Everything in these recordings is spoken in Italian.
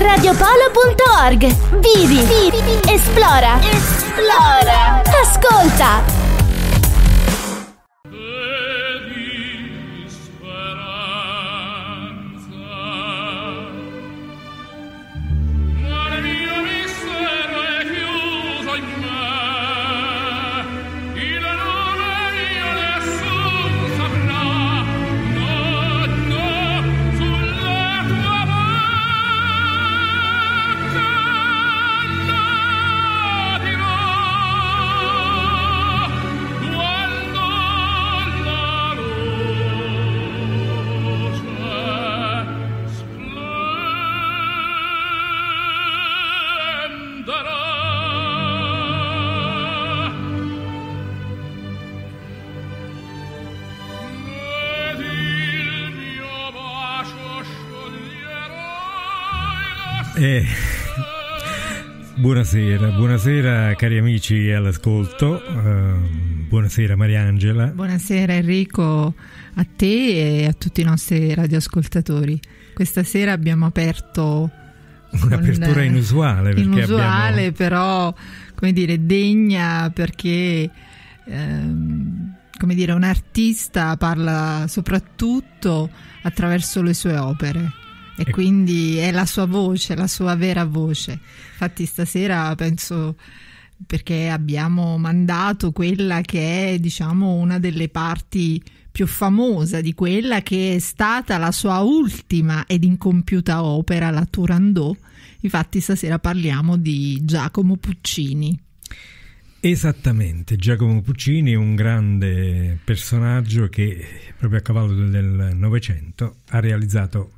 Radiopolo.org Vivi, vivi, esplora, esplora, ascolta Buonasera, buonasera cari amici all'ascolto, uh, buonasera Mariangela. Buonasera Enrico, a te e a tutti i nostri radioascoltatori. Questa sera abbiamo aperto... Un'apertura con, inusuale. Inusuale abbiamo... però, come dire, degna perché, ehm, come dire, un artista parla soprattutto attraverso le sue opere. E, quindi è la sua voce, la sua vera voce. Infatti stasera penso perché abbiamo mandato quella che è, diciamo, una delle parti più famosa di quella che è stata la sua ultima ed incompiuta opera, la Turandot. Infatti stasera parliamo di Giacomo Puccini. Esattamente, Giacomo Puccini è un grande personaggio che proprio a cavallo del Novecento ha realizzato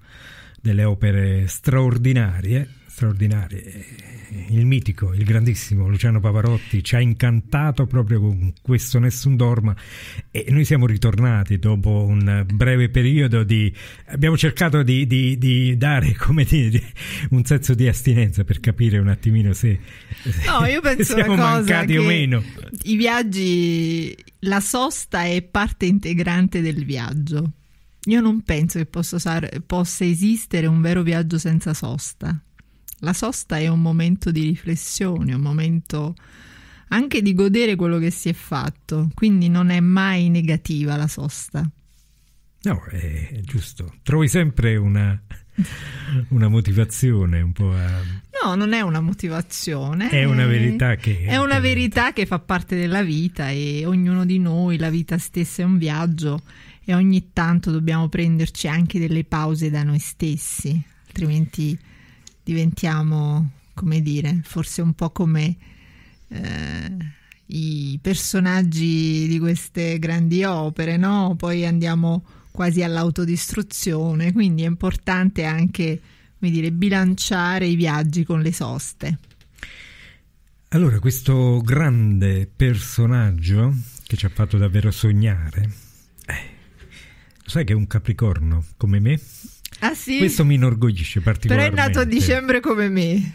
delle opere straordinarie, straordinarie. Eh, il mitico, il grandissimo Luciano Pavarotti ci ha incantato proprio con questo Nessun Dorma e noi siamo ritornati dopo un breve periodo di... abbiamo cercato di, di, di dare, come dire, un senso di astinenza per capire un attimino se, no, io penso siamo mancati o meno. I viaggi, la sosta è parte integrante del viaggio io non penso che possa, usare, possa esistere un vero viaggio senza sosta. La sosta è un momento di riflessione, un momento anche di godere quello che si è fatto, quindi non è mai negativa la sosta. No, è, giusto. Trovi sempre una, una motivazione un po' a... No, non è una motivazione. È una verità che... È una verità che fa parte della vita e ognuno di noi, la vita stessa è un viaggio e ogni tanto dobbiamo prenderci anche delle pause da noi stessi, altrimenti diventiamo, come dire, forse un po' come eh, i personaggi di queste grandi opere, no? Poi andiamo quasi all'autodistruzione, quindi è importante anche, come dire, bilanciare i viaggi con le soste. Allora, questo grande personaggio che ci ha fatto davvero sognare Sai che è un capricorno come me? Ah sì? Questo mi inorgoglisce particolarmente. Però è nato a dicembre come me.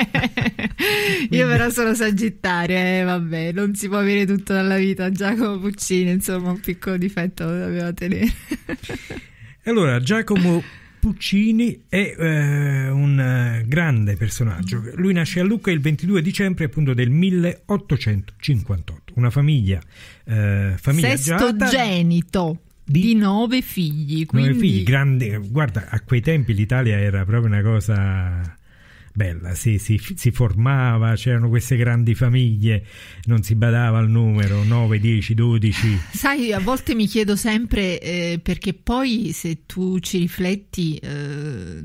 Io però sono sagittario, eh, vabbè, non si può avere tutto dalla vita. Giacomo Puccini, insomma, un piccolo difetto lo doveva tenere. allora, Giacomo Puccini è eh, un eh, grande personaggio. Lui nasce a Lucca il 22 dicembre appunto del 1858. Una famiglia, eh, famiglia Sestogenito di, di nove figli. Quindi... Nove figli, grande. Guarda, a quei tempi l'Italia era proprio una cosa bella, sì, si, si, formava, c'erano queste grandi famiglie, non si badava al numero 9, 10, 12. Sai, a volte mi chiedo sempre eh, perché poi se tu ci rifletti, eh,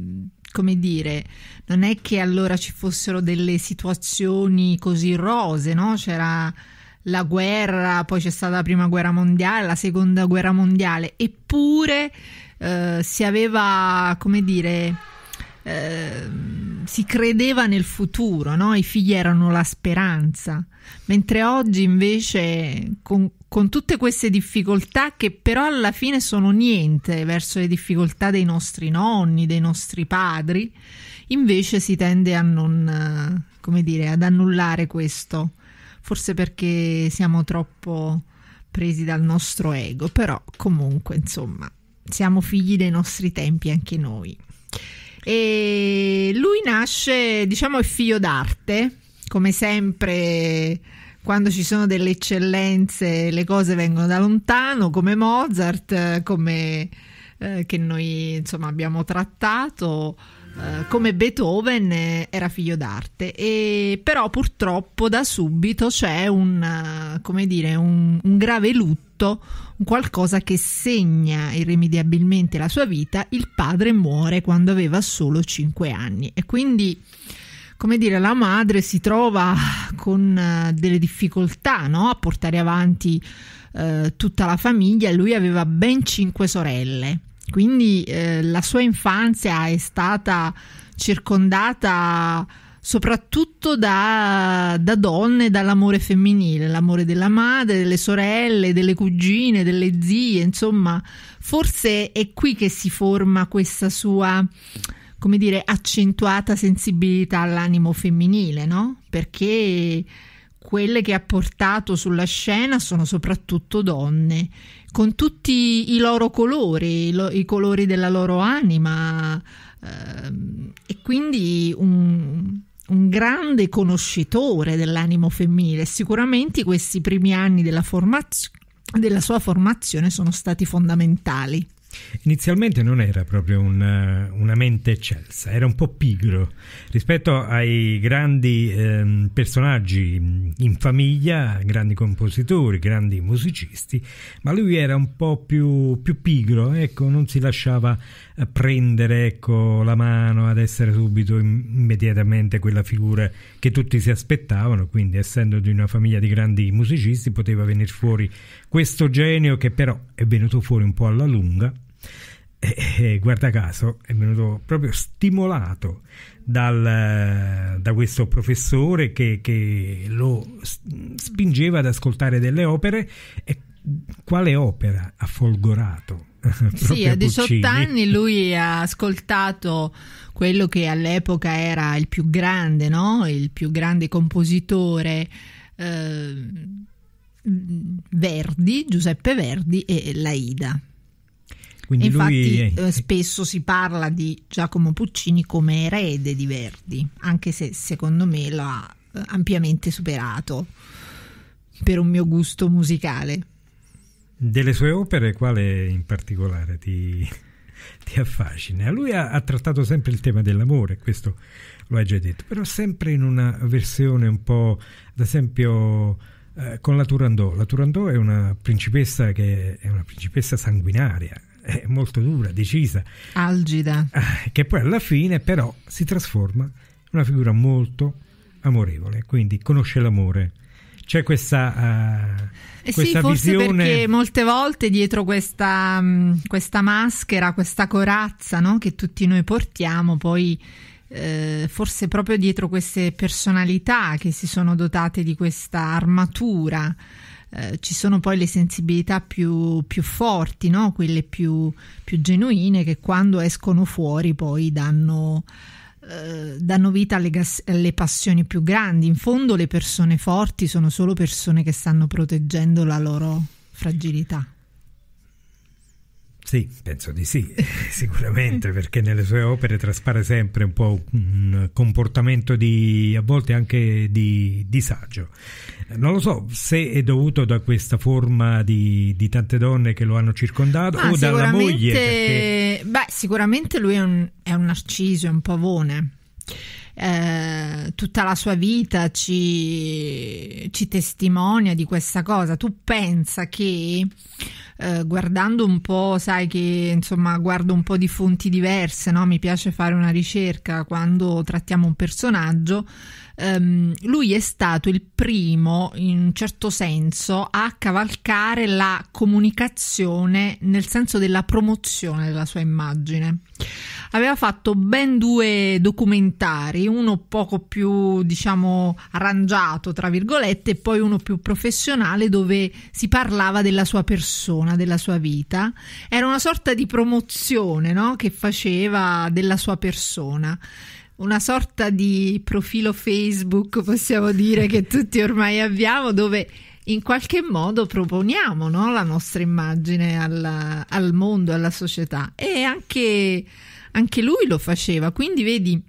come dire, non è che allora ci fossero delle situazioni così rose, no? C'era la guerra, poi c'è stata la prima guerra mondiale, la seconda guerra mondiale, eppure eh, si aveva, come dire, eh, si credeva nel futuro, no? i figli erano la speranza, mentre oggi invece con, con tutte queste difficoltà che però alla fine sono niente verso le difficoltà dei nostri nonni, dei nostri padri, invece si tende a non, eh, come dire, ad annullare questo forse perché siamo troppo presi dal nostro ego, però comunque insomma siamo figli dei nostri tempi anche noi. E lui nasce, diciamo, è figlio d'arte, come sempre quando ci sono delle eccellenze le cose vengono da lontano, come Mozart, come eh, che noi insomma, abbiamo trattato eh, come Beethoven era figlio d'arte e però purtroppo da subito c'è un, eh, dire, un, un grave lutto un qualcosa che segna irrimediabilmente la sua vita il padre muore quando aveva solo 5 anni e quindi come dire, la madre si trova con delle difficoltà no? a portare avanti eh, tutta la famiglia lui aveva ben cinque sorelle. Quindi eh, la sua infanzia è stata circondata soprattutto da, da donne, dall'amore femminile, l'amore della madre, delle sorelle, delle cugine, delle zie, insomma, forse è qui che si forma questa sua, come dire, accentuata sensibilità all'animo femminile, no? Perché quelle che ha portato sulla scena sono soprattutto donne, con tutti i loro colori, i, lo, i colori della loro anima ehm, e quindi un, un grande conoscitore dell'animo femminile. Sicuramente questi primi anni della, formaz- della sua formazione sono stati fondamentali. Inizialmente non era proprio un, eh, una mente eccelsa, era un po' pigro. Rispetto ai grandi eh, personaggi in famiglia, grandi compositori, grandi musicisti, ma lui era un po' più, più pigro, ecco, non si lasciava eh, prendere ecco, la mano ad essere subito immediatamente quella figura che tutti si aspettavano, quindi essendo di una famiglia di grandi musicisti poteva venire fuori questo genio che però è venuto fuori un po' alla lunga e, guarda caso è venuto proprio stimolato dal, da questo professore che, che, lo spingeva ad ascoltare delle opere e quale opera ha folgorato? sì, a 18 Puccini. anni lui ha ascoltato quello che all'epoca era il più grande, no? il più grande compositore eh, Verdi, Giuseppe Verdi e l'Aida. Quindi Infatti lui... Eh, spesso si parla di Giacomo Puccini come erede di Verdi, anche se secondo me lo ha eh, ampiamente superato per un mio gusto musicale. Delle sue opere quale in particolare ti, ti affascina? Lui ha, ha, trattato sempre il tema dell'amore, questo lo hai già detto, però sempre in una versione un po', ad esempio, eh, con la Turandot. La Turandot è una principessa che è una principessa sanguinaria, eh, molto dura, decisa, algida, eh, che poi alla fine però si trasforma in una figura molto amorevole, quindi conosce l'amore c'è questa, uh, questa sì, forse visione... perché molte volte dietro questa, mh, mm, questa maschera, questa corazza no? che tutti noi portiamo, poi eh, forse proprio dietro queste personalità che si sono dotate di questa armatura eh, ci sono poi le sensibilità più, più forti, no? quelle più, più, genuine che quando escono fuori poi danno, eh, danno vita alle, gas- alle, passioni più grandi. In fondo le persone forti sono solo persone che stanno proteggendo la loro fragilità. Sì, penso di sì, sicuramente, perché nelle sue opere traspare sempre un po' un comportamento di, a volte anche di disagio. Non lo so se è dovuto da questa forma di, di tante donne che lo hanno circondato Ma o dalla moglie. Perché... Beh, sicuramente lui è un, è un narciso, è un pavone. Eh, tutta la sua vita ci, ci, testimonia di questa cosa. Tu pensa che eh, guardando un po', sai che insomma guardo un po' di fonti diverse, no? mi piace fare una ricerca quando trattiamo un personaggio, ehm, lui è stato il primo in un certo senso a cavalcare la comunicazione nel senso della promozione della sua immagine. Aveva fatto ben due documentari, uno poco più diciamo arrangiato tra virgolette e poi uno più professionale dove si parlava della sua persona persona della sua vita, era una sorta di promozione no? che faceva della sua persona una sorta di profilo Facebook, possiamo dire, che tutti ormai abbiamo, dove in qualche modo proponiamo no? la nostra immagine alla, al mondo, alla società e anche anche lui lo faceva, quindi vedi,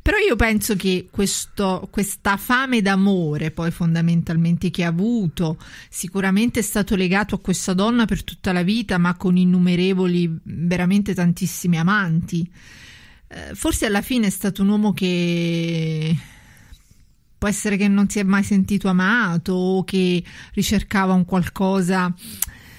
però io penso che questo, questa fame d'amore poi fondamentalmente che ha avuto sicuramente è stato legato a questa donna per tutta la vita, ma con innumerevoli, veramente tantissimi amanti. Eh, forse alla fine è stato un uomo che può essere che non si è mai sentito amato o che ricercava un qualcosa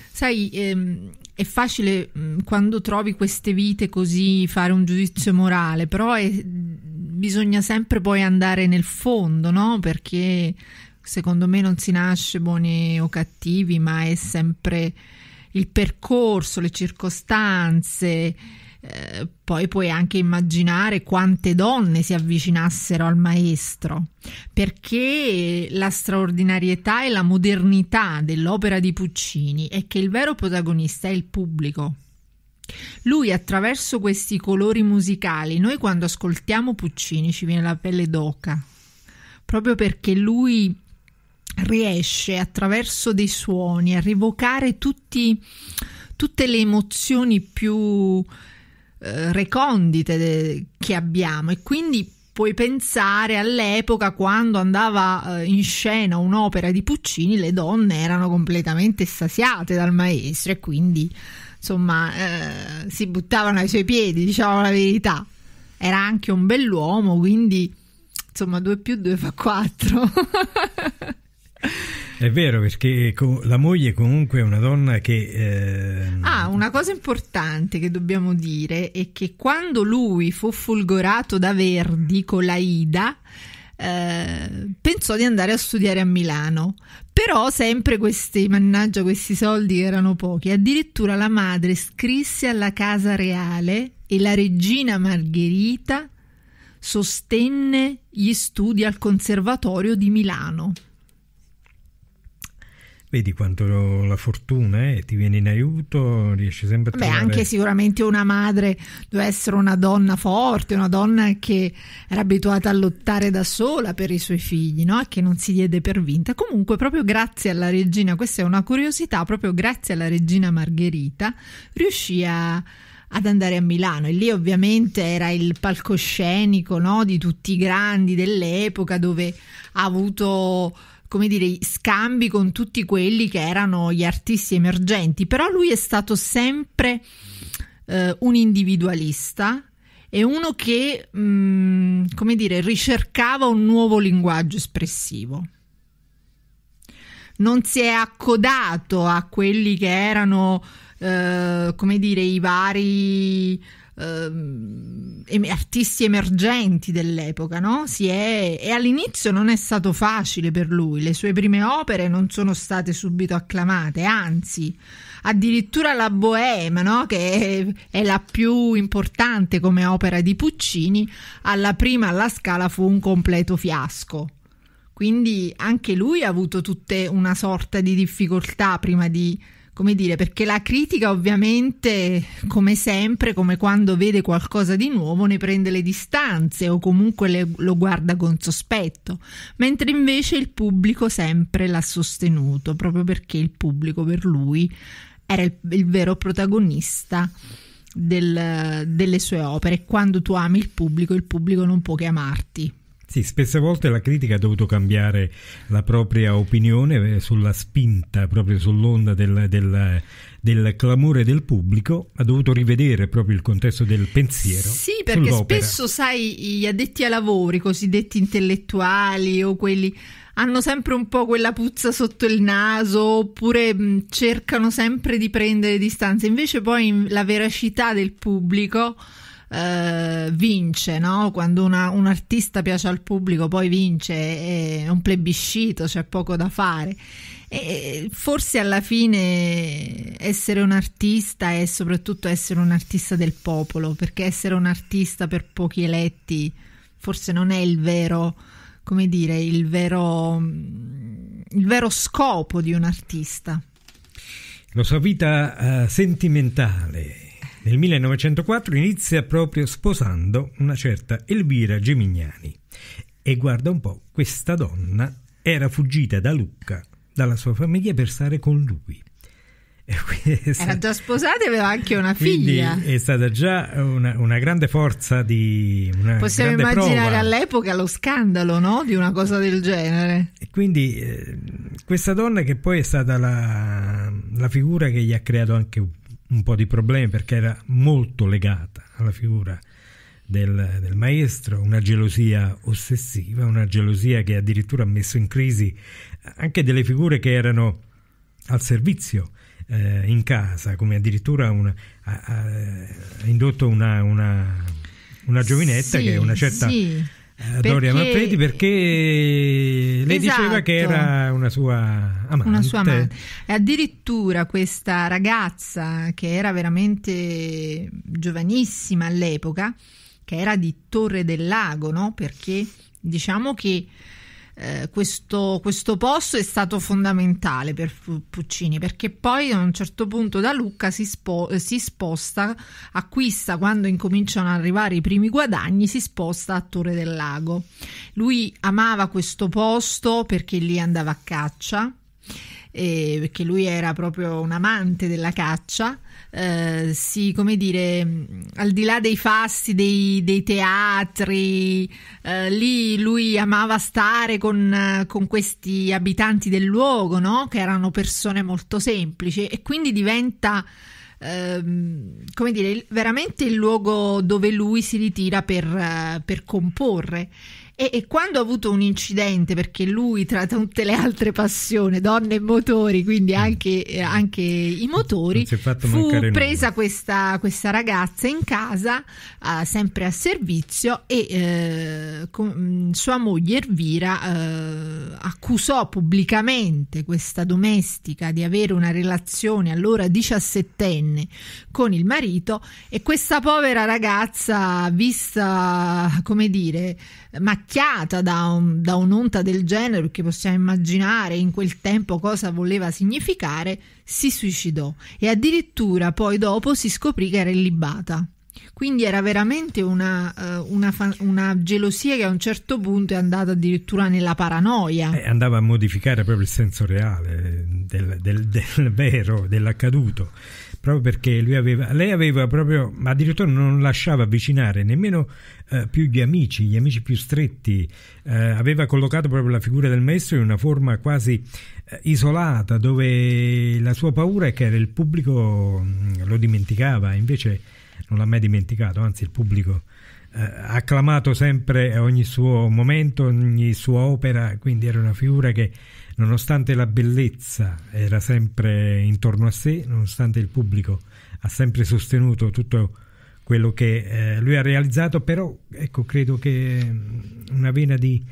sai, ehm, è facile mh, mm, quando trovi queste vite così fare un giudizio morale, però è, bisogna sempre poi andare nel fondo, no? Perché secondo me non si nasce buoni o cattivi, ma è sempre il percorso, le circostanze, eh, poi puoi anche immaginare quante donne si avvicinassero al maestro, perché la straordinarietà e la modernità dell'opera di Puccini è che il vero protagonista è il pubblico. Lui attraverso questi colori musicali, noi quando ascoltiamo Puccini ci viene la pelle d'oca, proprio perché lui riesce attraverso dei suoni a rivocare tutti, tutte le emozioni più eh, recondite de- che abbiamo e quindi puoi pensare all'epoca quando andava eh, in scena un'opera di Puccini le donne erano completamente estasiate dal maestro e quindi insomma eh, si buttavano ai suoi piedi diciamo la verità era anche un bell'uomo quindi insomma 2 più 2 fa 4 È vero, perché la moglie comunque è una donna che... Eh... Ah, una cosa importante che dobbiamo dire è che quando lui fu folgorato da Verdi con la Ida, eh, pensò di andare a studiare a Milano, però sempre questi, mannaggia questi soldi erano pochi, addirittura la madre scrisse alla Casa Reale e la regina Margherita sostenne gli studi al Conservatorio di Milano. Vedi quanto la fortuna eh? ti viene in aiuto, riesci sempre a trovare... Beh, anche sicuramente una madre deve essere una donna forte, una donna che era abituata a lottare da sola per i suoi figli, no? che non si diede per vinta. Comunque, proprio grazie alla regina, questa è una curiosità, proprio grazie alla regina Margherita riuscì a ad andare a Milano e lì ovviamente era il palcoscenico no? di tutti i grandi dell'epoca dove ha avuto come dire, scambi con tutti quelli che erano gli artisti emergenti, però lui è stato sempre eh, un individualista e uno che, mh, mm, come dire, ricercava un nuovo linguaggio espressivo. Non si è accodato a quelli che erano, eh, come dire, i vari eh, artisti emergenti dell'epoca, no? È, e all'inizio non è stato facile per lui, le sue prime opere non sono state subito acclamate, anzi addirittura la Bohème, no? che è, è la più importante come opera di Puccini, alla prima alla Scala fu un completo fiasco. Quindi anche lui ha avuto tutte una sorta di difficoltà prima di come dire, perché la critica ovviamente, come sempre, come quando vede qualcosa di nuovo, ne prende le distanze o comunque le, lo guarda con sospetto, mentre invece il pubblico sempre l'ha sostenuto, proprio perché il pubblico per lui era il, il vero protagonista. Del, delle sue opere quando tu ami il pubblico il pubblico non può che amarti sì, spesse volte la critica ha dovuto cambiare la propria opinione eh, sulla spinta, proprio sull'onda del, del, del clamore del pubblico, ha dovuto rivedere proprio il contesto del pensiero. Sì, perché spesso, sai, gli addetti ai lavori, i cosiddetti intellettuali o quelli hanno sempre un po' quella puzza sotto il naso oppure mm, cercano sempre di prendere distanze, invece poi la veracità del pubblico eh, vince, no? quando una, un artista piace al pubblico poi vince, è un plebiscito, c'è poco da fare. E forse alla fine essere un artista è soprattutto essere un artista del popolo, perché essere un artista per pochi eletti forse non è il vero, come dire, il vero, il vero scopo di un artista. La sua vita eh, sentimentale nel 1904 inizia proprio sposando una certa Elvira Gemignani e guarda un po', questa donna era fuggita da Lucca, dalla sua famiglia per stare con lui. Era già sposata e aveva anche una figlia. è stata già una, una grande forza di... Possiamo immaginare prova. all'epoca lo scandalo no? di una cosa del genere. E quindi eh, questa donna che poi è stata la, la figura che gli ha creato anche un po' di problemi perché era molto legata alla figura del, del, maestro, una gelosia ossessiva, una gelosia che addirittura ha messo in crisi anche delle figure che erano al servizio eh, in casa, come addirittura una, ha, ha, indotto una, una, una giovinetta sì, che una certa... Sì eh, Doria Manfredi perché lei esatto, diceva che era esatto. una sua amante. Una sua amante. E addirittura questa ragazza che era veramente giovanissima all'epoca, che era di Torre del Lago, no? Perché diciamo che eh, questo, questo, posto è stato fondamentale per Puccini perché poi a un certo punto da Lucca si, spo si sposta, acquista quando incominciano ad arrivare i primi guadagni, si sposta a Torre del Lago. Lui amava questo posto perché lì andava a caccia. Eh, perché lui era proprio un amante della caccia eh, si, come dire, mm, al di là dei fasti, dei, dei teatri, eh, lì lui amava stare con, con, questi abitanti del luogo, no? che erano persone molto semplici e quindi diventa... Ehm, come dire, veramente il luogo dove lui si ritira per, eh, per comporre e, e, quando ha avuto un incidente, perché lui tra tutte le altre passioni, donne e motori, quindi mm. anche, eh, anche i motori, fu presa questa, questa, ragazza in casa, eh, sempre a servizio, e eh, con, mm, sua moglie Elvira eh, accusò pubblicamente questa domestica di avere una relazione allora diciassettenne con il marito e questa povera ragazza, vista come dire, ma macchiata da, un, da un'onta del genere, perché possiamo immaginare in quel tempo cosa voleva significare, si suicidò e addirittura poi dopo si scoprì che era illibata. Quindi era veramente una, eh, una, una, gelosia che a un certo punto è andata addirittura nella paranoia. Eh, andava a modificare proprio il senso reale del, del, del vero, dell'accaduto proprio perché lui aveva, lei aveva proprio, ma addirittura non lasciava avvicinare nemmeno eh, più gli amici, gli amici più stretti, eh, aveva collocato proprio la figura del maestro in una forma quasi eh, isolata, dove la sua paura è che il pubblico mm, lo dimenticava, invece non l'ha mai dimenticato, anzi il pubblico eh, ha acclamato sempre ogni suo momento, ogni sua opera, quindi era una figura che Nonostante la bellezza era sempre intorno a sé, nonostante il pubblico ha sempre sostenuto tutto quello che eh, lui ha realizzato, però ecco, credo che mm, una vena di,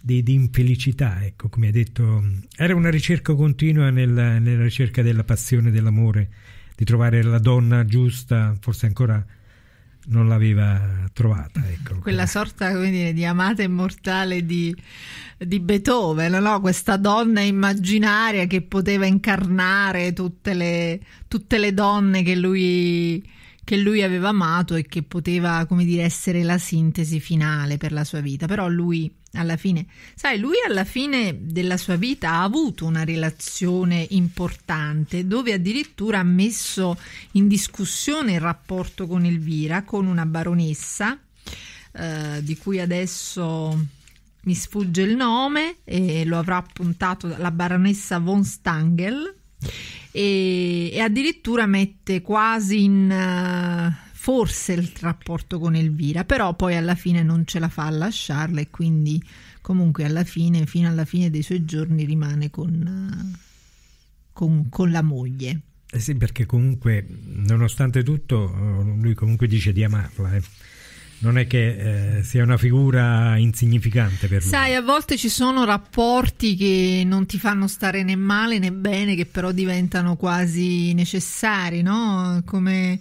di, di infelicità, ecco, come hai detto, mm, era una ricerca continua nella, nella ricerca della passione, dell'amore, di trovare la donna giusta, forse ancora non l'aveva trovata. Ecco. Quella sorta come dire, di amata immortale di, di Beethoven, no? questa donna immaginaria che poteva incarnare tutte le, tutte le donne che lui, che lui, aveva amato e che poteva come dire, essere la sintesi finale per la sua vita. Però lui alla fine, sai, lui alla fine della sua vita ha avuto una relazione importante dove addirittura ha messo in discussione il rapporto con Elvira, con una baronessa eh, di cui adesso mi sfugge il nome e lo avrà appuntato la baronessa von Stangel e, e addirittura mette quasi in... Uh, forse il rapporto con Elvira, però poi alla fine non ce la fa a lasciarla e quindi comunque alla fine, fino alla fine dei suoi giorni rimane con, eh, con, con la moglie. Eh sì, perché comunque, nonostante tutto, eh, lui comunque dice di amarla. Eh non è che eh, sia una figura insignificante per lui. Sai, a volte ci sono rapporti che non ti fanno stare né male né bene, che però diventano quasi necessari, no? Come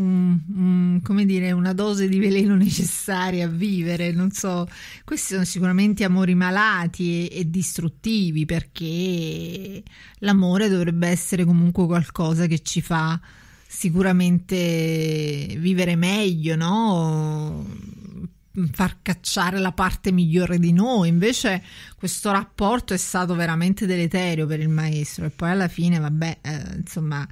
un, un, come dire, una dose di veleno necessaria a vivere, non so, questi sono sicuramente amori malati e, e distruttivi perché l'amore dovrebbe essere comunque qualcosa che ci fa sicuramente vivere meglio, no? far cacciare la parte migliore di noi. Invece questo rapporto è stato veramente deleterio per il maestro e poi alla fine, vabbè, eh, insomma,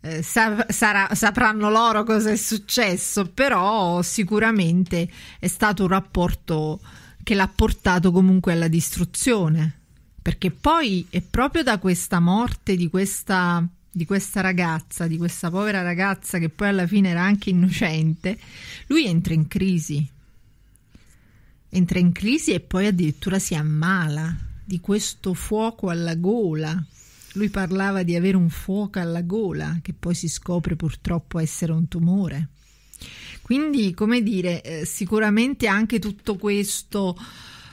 eh, sarà, sapranno loro cosa è successo, però sicuramente è stato un rapporto che l'ha portato comunque alla distruzione, perché poi è proprio da questa morte di questa, di questa ragazza, di questa povera ragazza che poi alla fine era anche innocente, lui entra in crisi, entra in crisi e poi addirittura si ammala di questo fuoco alla gola lui parlava di avere un fuoco alla gola, che poi si scopre purtroppo essere un tumore. Quindi, come dire, eh, sicuramente anche tutto questo,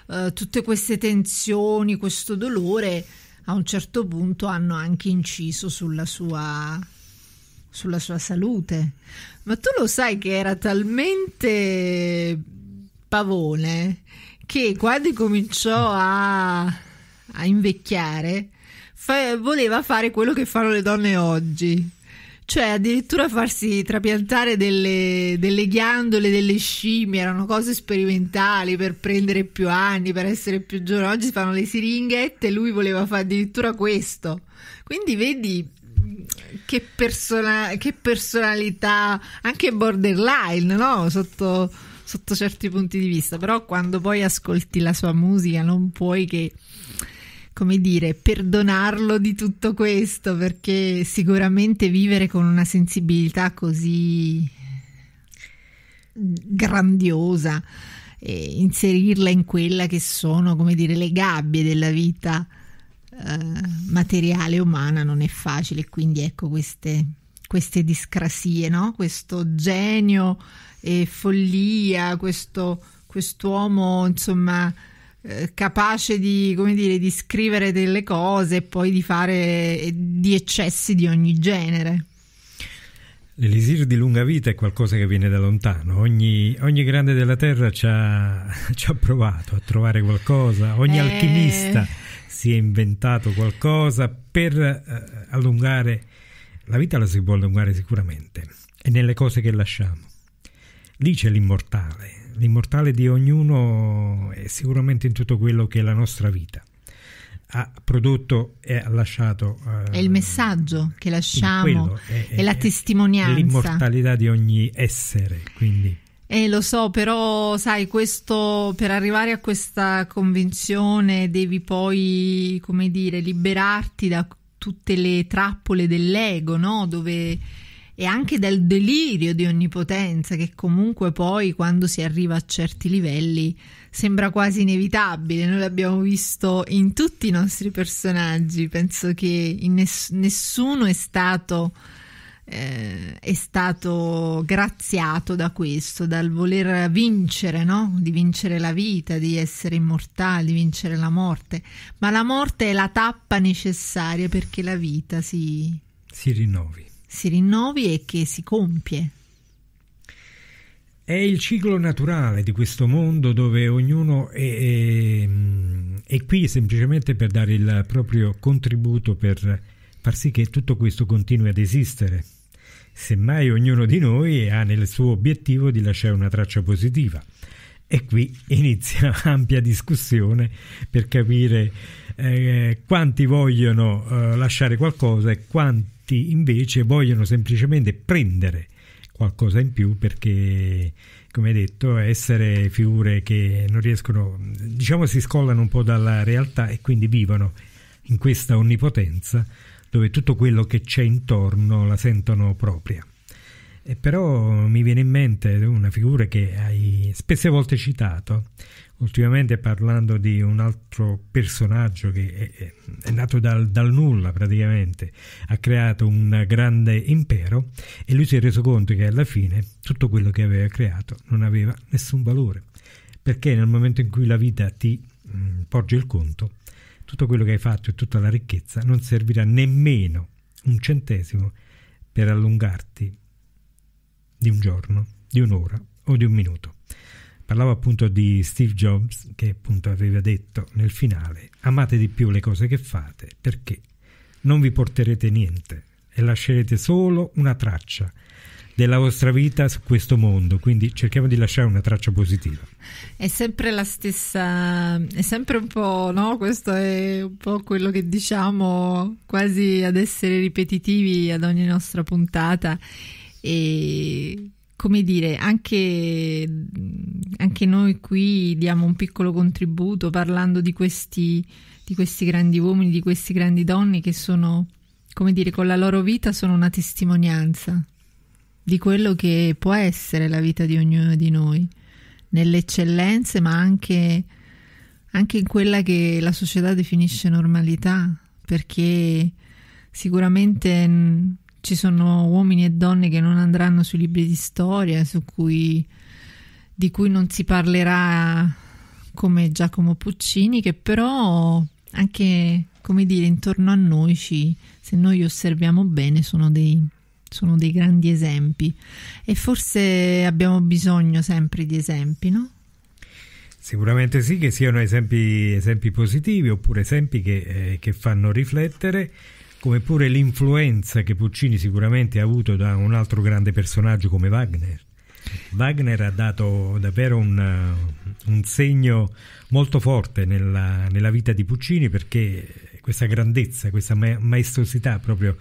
eh, tutte queste tensioni, questo dolore, a un certo punto hanno anche inciso sulla sua, sulla sua salute. Ma tu lo sai che era talmente pavone che quando cominciò a, a invecchiare fa- voleva fare quello che fanno le donne oggi. Cioè, addirittura farsi trapiantare delle, delle ghiandole, delle scimmie, erano cose sperimentali per prendere più anni, per essere più giovane. Oggi si fanno le siringhette, lui voleva fare addirittura questo. Quindi vedi, che, persona- che, personalità anche borderline, no? Sotto, sotto, certi punti di vista. Però quando poi ascolti la sua musica non puoi che come dire, perdonarlo di tutto questo, perché sicuramente vivere con una sensibilità così grandiosa e inserirla in quella che sono, come dire, le gabbie della vita eh, materiale umana non è facile, quindi ecco queste, queste discrasie, no? questo genio e follia, questo uomo insomma eh, capace di, come dire, di scrivere delle cose e poi di fare eh, di eccessi di ogni genere. L'elisir di lunga vita è qualcosa che viene da lontano, ogni, ogni grande della terra ci ha, ci ha, provato a trovare qualcosa, ogni eh... alchimista si è inventato qualcosa per eh, allungare, la vita la si può allungare sicuramente, è nelle cose che lasciamo. Lì c'è l'immortale, l'immortale di ognuno è sicuramente in tutto quello che è la nostra vita ha prodotto e ha lasciato uh, è il eh, messaggio che lasciamo è, è, è, la testimonianza è l'immortalità di ogni essere quindi eh, lo so, però sai, questo, per arrivare a questa convinzione devi poi, come dire, liberarti da tutte le trappole dell'ego, no? Dove e anche del delirio di onnipotenza che comunque poi quando si arriva a certi livelli sembra quasi inevitabile. Noi l'abbiamo visto in tutti i nostri personaggi, penso che ness- nessuno è stato eh, è stato graziato da questo, dal voler vincere, no? di vincere la vita, di essere immortali, di vincere la morte, ma la morte è la tappa necessaria perché la vita si, si rinnovi si rinnovi e che si compie. È il ciclo naturale di questo mondo dove ognuno è, è, è qui semplicemente per dare il proprio contributo per far sì che tutto questo continui ad esistere. Semmai ognuno di noi ha nel suo obiettivo di lasciare una traccia positiva. E qui inizia un'ampia discussione per capire eh, quanti vogliono eh, lasciare qualcosa e quanti molti invece vogliono semplicemente prendere qualcosa in più perché come detto essere figure che non riescono diciamo si scollano un po' dalla realtà e quindi vivono in questa onnipotenza dove tutto quello che c'è intorno la sentono propria e però mi viene in mente una figura che hai spesse volte citato ultimamente parlando di un altro personaggio che è, è nato dal, dal, nulla praticamente, ha creato un grande impero e lui si è reso conto che alla fine tutto quello che aveva creato non aveva nessun valore, perché nel momento in cui la vita ti mh, mm, porge il conto, tutto quello che hai fatto e tutta la ricchezza non servirà nemmeno un centesimo per allungarti di un giorno, di un'ora o di un minuto. Parlavo appunto di Steve Jobs che appunto aveva detto nel finale amate di più le cose che fate perché non vi porterete niente e lascerete solo una traccia della vostra vita su questo mondo, quindi cerchiamo di lasciare una traccia positiva. È sempre la stessa, è sempre un po', no? Questo è un po' quello che diciamo quasi ad essere ripetitivi ad ogni nostra puntata e come dire, anche, anche, noi qui diamo un piccolo contributo parlando di questi, di questi grandi uomini, di queste grandi donne che sono, come dire, con la loro vita sono una testimonianza di quello che può essere la vita di ognuno di noi, nelle eccellenze, ma anche, anche in quella che la società definisce normalità, perché sicuramente ci sono uomini e donne che non andranno sui libri di storia, cui, di cui non si parlerà come Giacomo Puccini, che però anche, come dire, intorno a noi, ci, se noi osserviamo bene, sono dei, sono dei grandi esempi. E forse abbiamo bisogno sempre di esempi, no? Sicuramente sì, che siano esempi, esempi positivi oppure esempi che, eh, che fanno riflettere come pure l'influenza che Puccini sicuramente ha avuto da un altro grande personaggio come Wagner. Wagner ha dato davvero un, eh, un segno molto forte nella, nella, vita di Puccini perché questa grandezza, questa maestosità proprio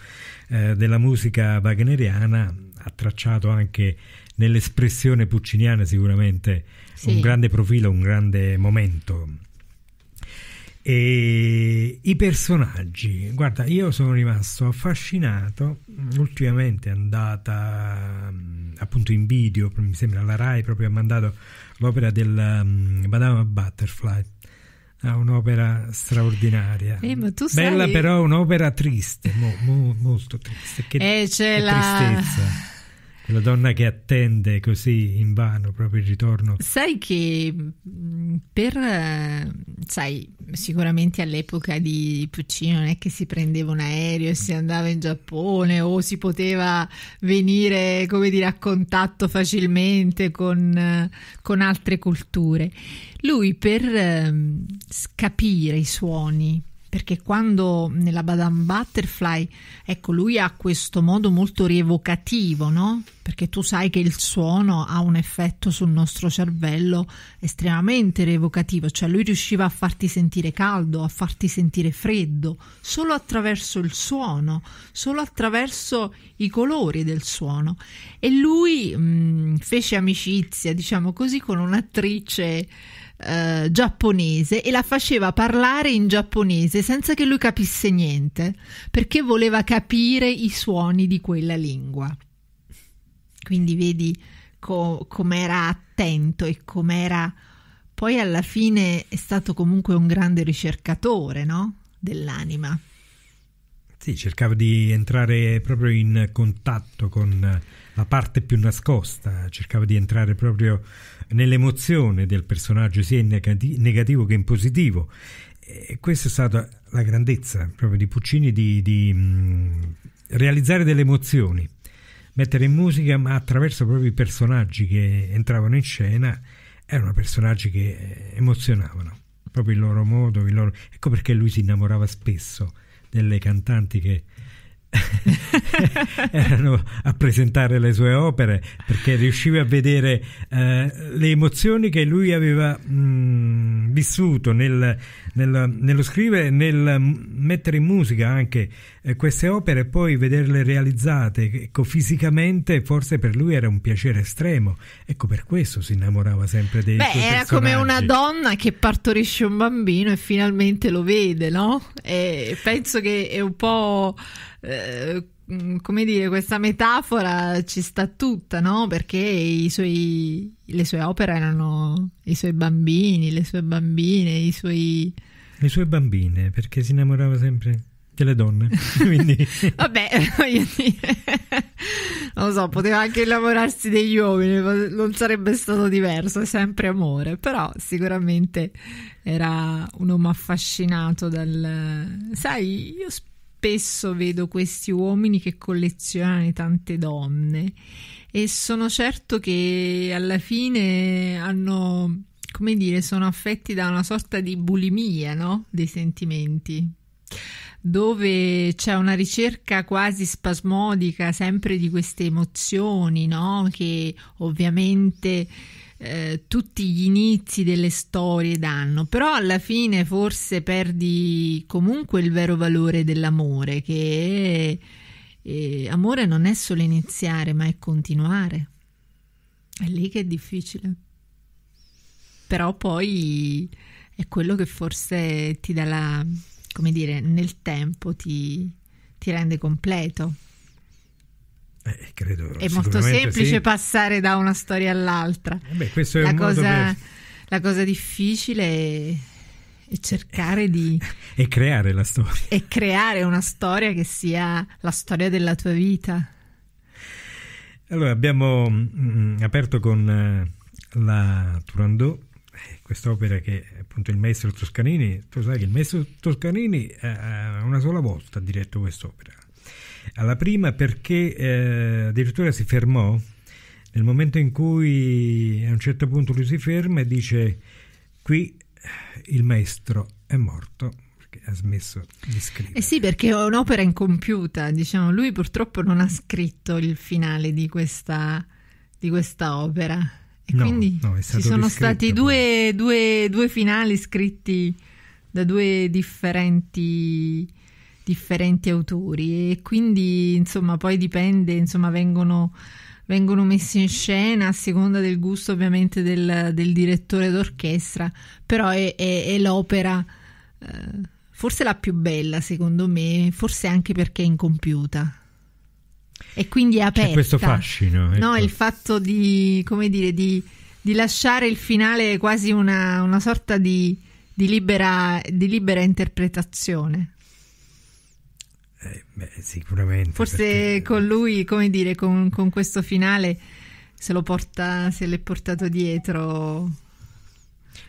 eh, della musica wagneriana ha tracciato anche nell'espressione pucciniana sicuramente sì. un grande profilo, un grande momento. E I personaggi, guarda, io sono rimasto affascinato. Mm, ultimamente è andata mm, appunto in video, mi sembra la Rai proprio ha mandato l'opera del um, Madame Butterfly. un'opera straordinaria. Eh, Bella sai... però un'opera triste, mo, mo, molto triste. Che, e eh, c'è che la... tristezza. La donna che attende così in vano proprio il ritorno. Sai che mm, per, eh, sai, sicuramente all'epoca di Puccino non è che si prendeva un aereo e si andava in Giappone o si poteva venire, come dire, a contatto facilmente con, eh, con altre culture. Lui per ehm, capire i suoni, perché quando nella Badam Butterfly, ecco, lui ha questo modo molto rievocativo, no? Perché tu sai che il suono ha un effetto sul nostro cervello estremamente rievocativo, cioè lui riusciva a farti sentire caldo, a farti sentire freddo, solo attraverso il suono, solo attraverso i colori del suono. E lui mh, mm, fece amicizia, diciamo così, con un'attrice eh, giapponese e la faceva parlare in giapponese senza che lui capisse niente, perché voleva capire i suoni di quella lingua. Quindi vedi co- com'era attento e com'era... Poi alla fine è stato comunque un grande ricercatore, no? Dell'anima. Sì, cercava di entrare proprio in contatto con la parte più nascosta, cercava di entrare proprio nell'emozione del personaggio sia in negativo che in positivo. E questa è stata la grandezza proprio di Puccini di, di mm, realizzare delle emozioni, mettere in musica ma attraverso proprio i personaggi che entravano in scena erano personaggi che eh, emozionavano proprio il loro modo, il loro... ecco perché lui si innamorava spesso delle cantanti che erano a presentare le sue opere perché riuscivi a vedere eh, le emozioni che lui aveva mh, mm, vissuto nel, nel, nello scrivere, nel mettere in musica anche eh, queste opere e poi vederle realizzate ecco, fisicamente forse per lui era un piacere estremo. Ecco per questo si innamorava sempre dei Beh, era personaggi. come una donna che partorisce un bambino e finalmente lo vede, no? E penso che è un po' eh, Mm, come dire, questa metafora ci sta tutta, no? Perché i suoi, le sue opere erano i suoi bambini, le sue bambine, i suoi... Le sue bambine, perché si innamorava sempre delle donne. Quindi... Vabbè, voglio dire, non lo so, poteva anche innamorarsi degli uomini, non sarebbe stato diverso, è sempre amore, però sicuramente era un uomo affascinato dal... Sai, io spero spesso vedo questi uomini che collezionano tante donne e sono certo che alla fine hanno, come dire, sono affetti da una sorta di bulimia, no? Dei sentimenti dove c'è una ricerca quasi spasmodica sempre di queste emozioni, no? che ovviamente eh, tutti gli inizi delle storie danno, però alla fine forse perdi comunque il vero valore dell'amore, che eh, amore non è solo iniziare, ma è continuare. È lì che è difficile. Però poi è quello che forse ti dà la, come dire, nel tempo ti, ti rende completo. Eh, credo, è molto semplice sì. passare da una storia all'altra. Beh, questo è la, cosa, per... la, cosa, difficile è, è cercare di... e creare la storia. E creare una storia che sia la storia della tua vita. Allora, abbiamo mh, mm, mm, aperto con uh, la Turandot, eh, quest'opera che appunto il maestro Toscanini, tu sai che il maestro Toscanini uh, una sola volta ha diretto quest'opera, alla prima perché eh, addirittura si fermò nel momento in cui a un certo punto lui si ferma e dice qui il maestro è morto ha smesso di scrivere. Eh sì, perché è un'opera incompiuta, diciamo, lui purtroppo non ha scritto il finale di questa, di questa opera. E no, quindi no, ci sono stati due, due, due finali scritti da due differenti differenti autori e quindi insomma poi dipende, insomma vengono, vengono messi in scena a seconda del gusto ovviamente del, del direttore d'orchestra, però è, è, è l'opera eh, forse la più bella secondo me, forse anche perché è incompiuta. E quindi è aperta. C'è questo fascino. Ecco. No, il fatto di, come dire, di, di lasciare il finale quasi una, una sorta di, di, libera, di libera interpretazione. Eh, beh, sicuramente. Forse perché... con lui, come dire, con, con questo finale se lo porta, se l'è portato dietro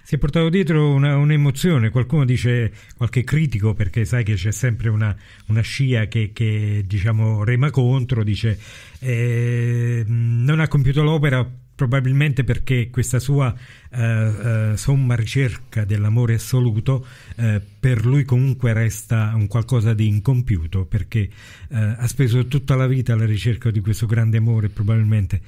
si è portato dietro un'emozione, qualcuno dice qualche critico perché sai che c'è sempre una, una scia che, che, diciamo rema contro, dice eh, non ha compiuto l'opera probabilmente perché questa sua eh, eh, somma ricerca dell'amore assoluto eh, per lui comunque resta un qualcosa di incompiuto perché eh, ha speso tutta la vita alla ricerca di questo grande amore probabilmente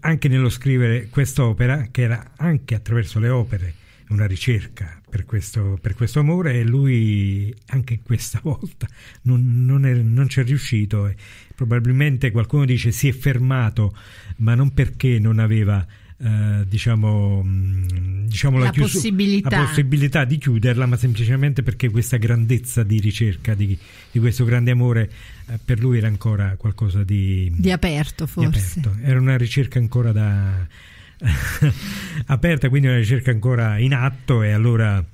anche nello scrivere quest'opera che era anche attraverso le opere una ricerca per questo, per questo amore e lui anche questa volta non, non, è, non ci è riuscito probabilmente qualcuno dice si è fermato ma non perché non aveva eh, diciamo, mm, diciamo, la, la, chiuso, possibilità. la, possibilità. di chiuderla, ma semplicemente perché questa grandezza di ricerca, di, di questo grande amore, eh, per lui era ancora qualcosa di, di aperto, forse. Di aperto. Era una ricerca ancora da, aperta, quindi una ricerca ancora in atto e allora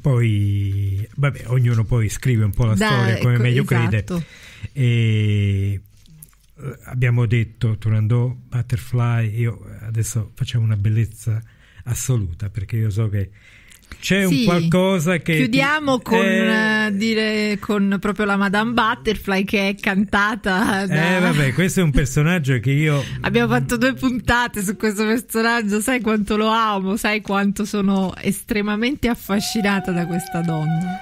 poi, vabbè, ognuno poi scrive un po' la da, storia come ecco, meglio esatto. crede. E abbiamo detto Turandot, Butterfly, io adesso facciamo una bellezza assoluta perché io so che c'è sì, un qualcosa che chiudiamo ti, con, eh, eh, dire, con proprio la Madame Butterfly che è cantata da... eh vabbè questo è un personaggio che io abbiamo fatto due puntate su questo personaggio sai quanto lo amo sai quanto sono estremamente affascinata da questa donna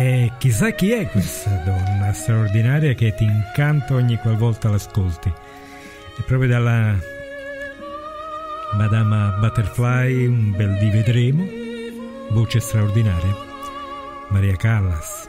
e chissà chi è questa donna straordinaria che ti incanta ogni qualvolta l'ascolti. È proprio dalla Madama Butterfly, un bel di vedremo, voce straordinaria, Maria Callas.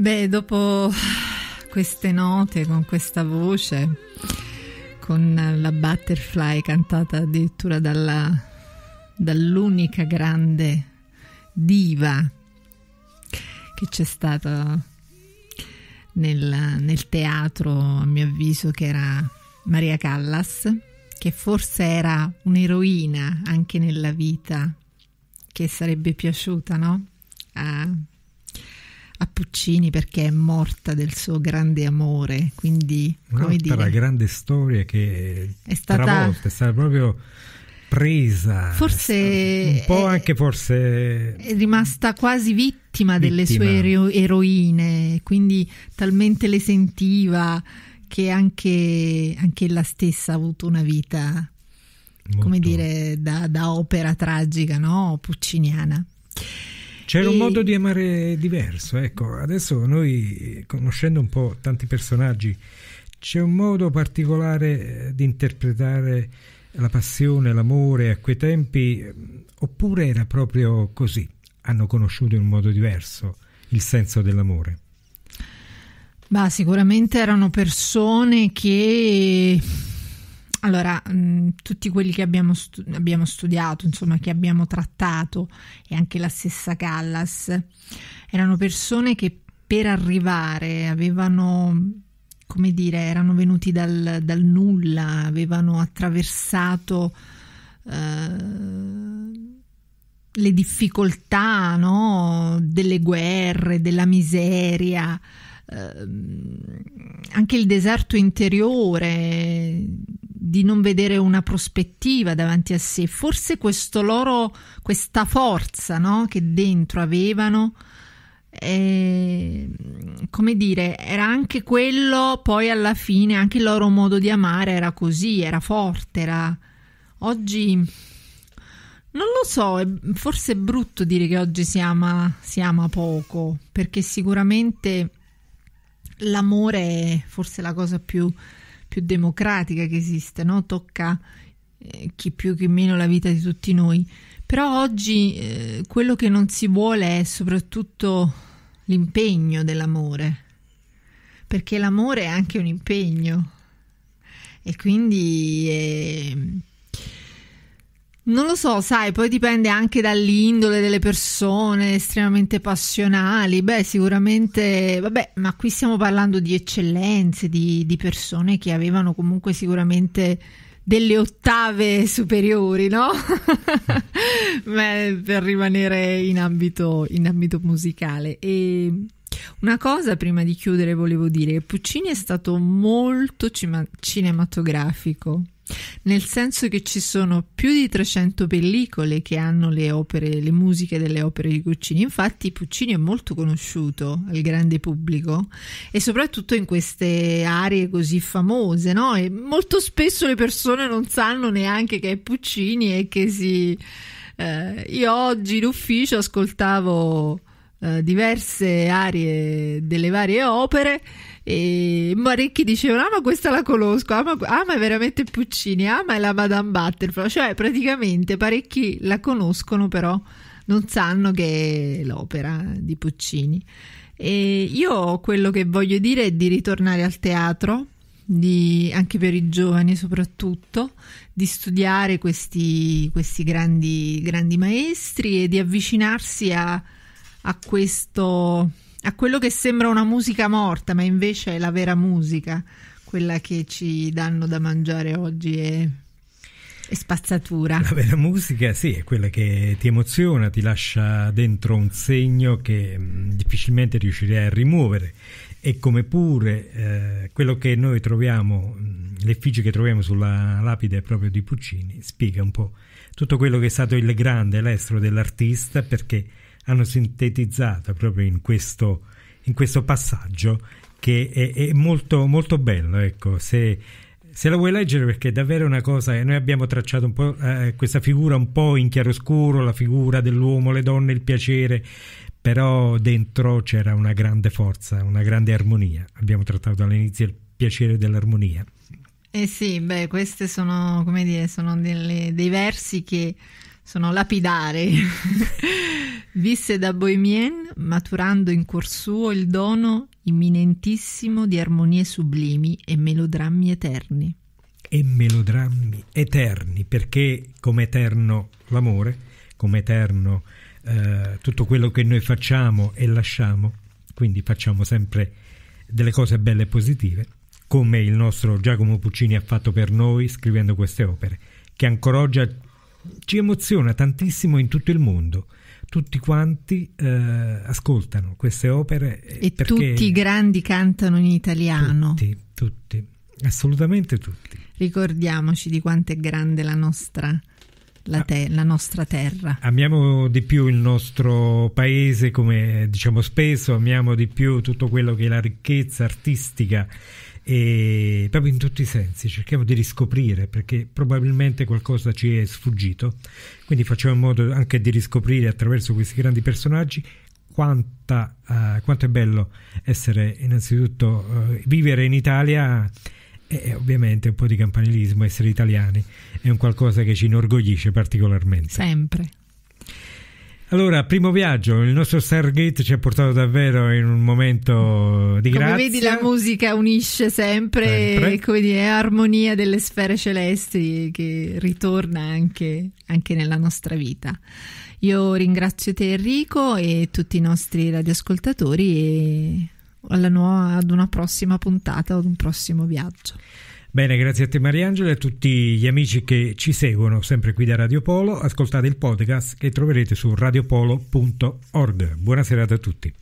Beh, dopo queste note, con questa voce, con la butterfly cantata addirittura dalla, dall'unica grande diva che c'è stata nel, nel teatro, a mio avviso, che era Maria Callas, che forse era un'eroina anche nella vita, che sarebbe piaciuta, no? A, a Puccini perché è morta del suo grande amore, quindi come la grande storia che è stata travolta, è stata proprio presa, forse un po' è, anche forse è rimasta quasi vittima, vittima. delle sue ero- eroine, quindi talmente le sentiva che anche, anche ella stessa ha avuto una vita Molto. come dire da, da opera tragica, no? Pucciniana. C'era e... un modo di amare diverso, ecco, adesso noi conoscendo un po' tanti personaggi c'è un modo particolare eh, di interpretare la passione, l'amore a quei tempi mm, oppure era proprio così? Hanno conosciuto in un modo diverso il senso dell'amore? Bah, sicuramente erano persone che allora, mh, mm, tutti quelli che abbiamo, stu- abbiamo, studiato, insomma, che abbiamo trattato, e anche la stessa Callas, erano persone che per arrivare avevano, come dire, erano venuti dal, dal nulla, avevano attraversato eh, le difficoltà, no? Delle guerre, della miseria, eh, anche il deserto interiore di non vedere una prospettiva davanti a sé, forse questo loro, questa forza no? che dentro avevano, eh, come dire, era anche quello, poi alla fine anche il loro modo di amare era così, era forte, era... Oggi non lo so, è, forse è brutto dire che oggi si ama, si ama poco, perché sicuramente l'amore è forse la cosa più più democratica che esiste, no? tocca eh, chi più che meno la vita di tutti noi. Però oggi eh, quello che non si vuole è soprattutto l'impegno dell'amore, perché l'amore è anche un impegno e quindi ehm, non lo so, sai, poi dipende anche dall'indole delle persone estremamente passionali. Beh, sicuramente, vabbè, ma qui stiamo parlando di eccellenze, di, di persone che avevano comunque sicuramente delle ottave superiori, no? Beh, per rimanere in ambito, in ambito musicale. E una cosa prima di chiudere volevo dire Puccini è stato molto cima- cinematografico nel senso che ci sono più di 300 pellicole che hanno le opere, le musiche delle opere di Puccini. Infatti, Puccini è molto conosciuto al grande pubblico e soprattutto in queste aree così famose, no? E molto spesso le persone non sanno neanche che è Puccini e che si. Eh, io oggi in ufficio ascoltavo eh, diverse aree delle varie opere e Marecchi dicevano ah ma questa la conosco, ama ah, ah ma è veramente Puccini, ah è la Madame Butterfly cioè praticamente parecchi la conoscono però non sanno che è l'opera di Puccini e io quello che voglio dire è di ritornare al teatro di, anche per i giovani soprattutto, di studiare questi, questi grandi, grandi maestri e di avvicinarsi a, a questo a quello che sembra una musica morta, ma invece è la vera musica, quella che ci danno da mangiare oggi e, e spazzatura. La vera musica, sì, è quella che ti emoziona, ti lascia dentro un segno che mh, mm, difficilmente riuscirai a rimuovere. E come pure eh, quello che noi troviamo, mm, l'effigie che troviamo sulla lapide proprio di Puccini, spiega un po' tutto quello che è stato il grande lestro dell'artista perché hanno sintetizzato proprio in questo, in questo passaggio che è, è molto, molto bello. Ecco, se, se la vuoi leggere perché è davvero una cosa noi abbiamo tracciato un po' eh, questa figura un po' in chiaroscuro la figura dell'uomo, le donne, il piacere però dentro c'era una grande forza, una grande armonia abbiamo trattato all'inizio il piacere dell'armonia eh sì, beh, questi sono, come dire, sono delle, dei versi che sono lapidari. Visse da Bohemien, maturando in cuor suo il dono imminentissimo di armonie sublimi e melodrammi eterni. E melodrammi eterni, perché come eterno l'amore, come eterno eh, tutto quello che noi facciamo e lasciamo, quindi facciamo sempre delle cose belle e positive, come il nostro Giacomo Puccini ha fatto per noi scrivendo queste opere, che ancora oggi ci emoziona tantissimo in tutto il mondo. Tutti quanti eh, ascoltano queste opere. Eh, e tutti i grandi cantano in italiano. Tutti, tutti, assolutamente tutti. Ricordiamoci di quanto è grande la nostra la, ah. te- la, nostra terra. Amiamo di più il nostro paese, come diciamo spesso, amiamo di più tutto quello che è la ricchezza artistica e proprio in tutti i sensi cerchiamo di riscoprire perché probabilmente qualcosa ci è sfuggito quindi facciamo in modo anche di riscoprire attraverso questi grandi personaggi quanta, uh, quanto è bello essere innanzitutto uh, vivere in Italia e ovviamente un po' di campanilismo essere italiani è un qualcosa che ci inorgoglisce particolarmente sempre allora, primo viaggio, il nostro Stargate ci ha portato davvero in un momento di grazia. Come vedi la musica unisce sempre, sempre. come dire, armonia delle sfere celesti che ritorna anche, anche nella nostra vita. Io ringrazio te Enrico e tutti i nostri radioascoltatori e alla nuova, ad una prossima puntata, ad un prossimo viaggio. Bene, grazie a te Mariangela e a tutti gli amici che ci seguono sempre qui da Radio Polo. Ascoltate il podcast che troverete su radiopolo.org. Buona serata a tutti.